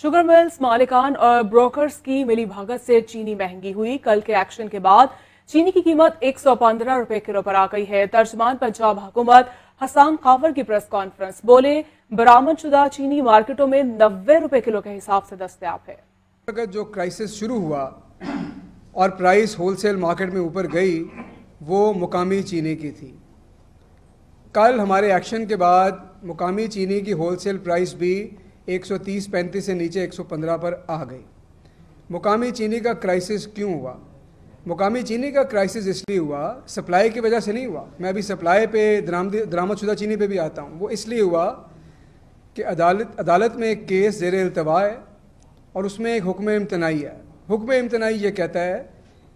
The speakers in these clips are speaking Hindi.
शुगर मिल्स मालिकान और ब्रोकर्स की मिली भगत से चीनी महंगी हुई कल के एक्शन के बाद चीनी की कीमत एक सौ पंद्रह रुपए किलो पर आ गई है तर्जमान पंजाब हुकूमत हसान कावर की प्रेस कॉन्फ्रेंस बोले बरामदशुदा चीनी मार्केटों में नब्बे रुपए किलो के हिसाब से दस्तियाब है अगर जो क्राइसिस शुरू हुआ और प्राइस होलसेल मार्केट में ऊपर गई वो मुकामी चीनी की थी कल हमारे एक्शन के बाद मुकामी चीनी की होलसेल प्राइस भी 130 35 से नीचे 115 पर आ गई मुकामी चीनी का क्राइसिस क्यों हुआ मुकामी चीनी का क्राइसिस इसलिए हुआ सप्लाई की वजह से नहीं हुआ मैं अभी सप्लाई पे दरामद दरामदशुदा चीनी पे भी आता हूँ वो इसलिए हुआ कि अदालत अदालत में एक केस जेर अल्तवा है और उसमें एक हुक्म इम्तनाई है हुक्म इम्तनाई ये कहता है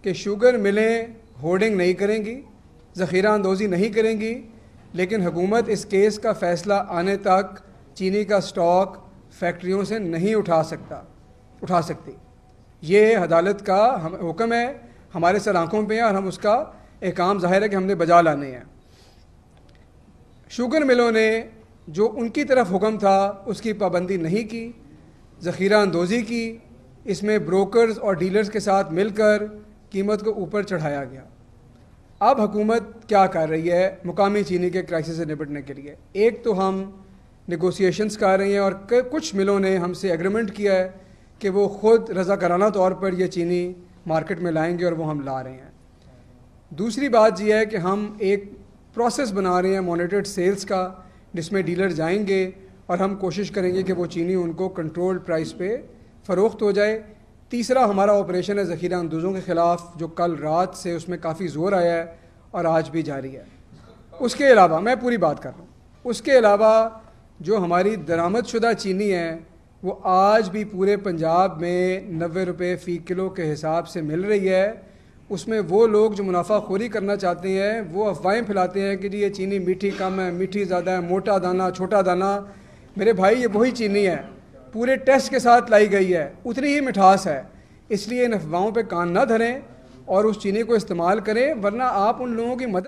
कि शुगर मिलें होर्डिंग नहीं करेंगी ज़ख़ीरा अंदोज़ी नहीं करेंगी लेकिन हुकूमत इस केस का फ़ैसला आने तक चीनी का स्टॉक फैक्ट्रियों से नहीं उठा सकता उठा सकती ये अदालत का हम हुक्म है हमारे सर आँखों पर है और हम उसका एक काम जाहिर है कि हमने बजा लाने हैं शुगर मिलों ने जो उनकी तरफ हुक्म था उसकी पाबंदी नहीं की ज़ख़ीरा अंदोज़ी की इसमें ब्रोकर्स और डीलर्स के साथ मिलकर कीमत को ऊपर चढ़ाया गया अब हुकूमत क्या कर रही है मुकामी चीनी के क्राइसिस से निपटने के लिए एक तो हम नगोसिएशनस कर रही हैं और कुछ मिलों ने हमसे एग्रीमेंट किया है कि वो खुद कराना तौर पर यह चीनी मार्केट में लाएंगे और वो हम ला रहे हैं दूसरी बात यह है कि हम एक प्रोसेस बना रहे हैं मोनिटर्ड सेल्स का जिसमें डीलर जाएंगे और हम कोशिश करेंगे कि वो चीनी उनको कंट्रोल प्राइस पे फ़रोख्त हो जाए तीसरा हमारा ऑपरेशन है ज़ख़ीरा अंदोज़ों के ख़िलाफ़ जो कल रात से उसमें काफ़ी ज़ोर आया है और आज भी जारी है उसके अलावा मैं पूरी बात कर रहा हूँ उसके अलावा जो हमारी दरामद शुदा चीनी है वो आज भी पूरे पंजाब में नबे रुपये फ़ी किलो के हिसाब से मिल रही है उसमें वो लोग जो मुनाफाखोरी करना चाहते हैं वो अफवाहें फैलाते हैं कि जी ये चीनी मीठी कम है मीठी ज़्यादा है मोटा दाना छोटा दाना मेरे भाई ये वही चीनी है पूरे टेस्ट के साथ लाई गई है उतनी ही मिठास है इसलिए इन अफवाहों पर कान ना धरें और उस चीनी को इस्तेमाल करें वरना आप उन लोगों की मदद